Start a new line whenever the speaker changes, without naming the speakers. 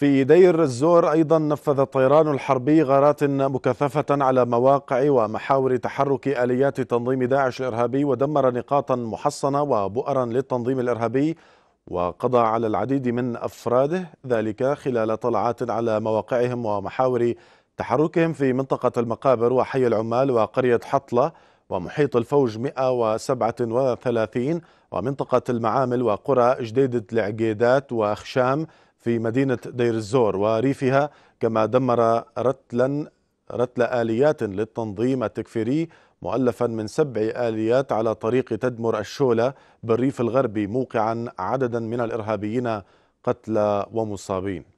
في دير الزور أيضا نفذ الطيران الحربي غارات مكثفة على مواقع ومحاور تحرك آليات تنظيم داعش الإرهابي ودمر نقاطا محصنة وبؤرا للتنظيم الإرهابي وقضى على العديد من أفراده ذلك خلال طلعات على مواقعهم ومحاور تحركهم في منطقة المقابر وحي العمال وقرية حطلة ومحيط الفوج 137 ومنطقة المعامل وقرى جديدة العقيدات وخشام في مدينة دير الزور وريفها كما دمر رتلا رتل آليات للتنظيم التكفيري مؤلفا من سبع آليات على طريق تدمر الشولة بالريف الغربي موقعا عددا من الإرهابيين قتلى ومصابين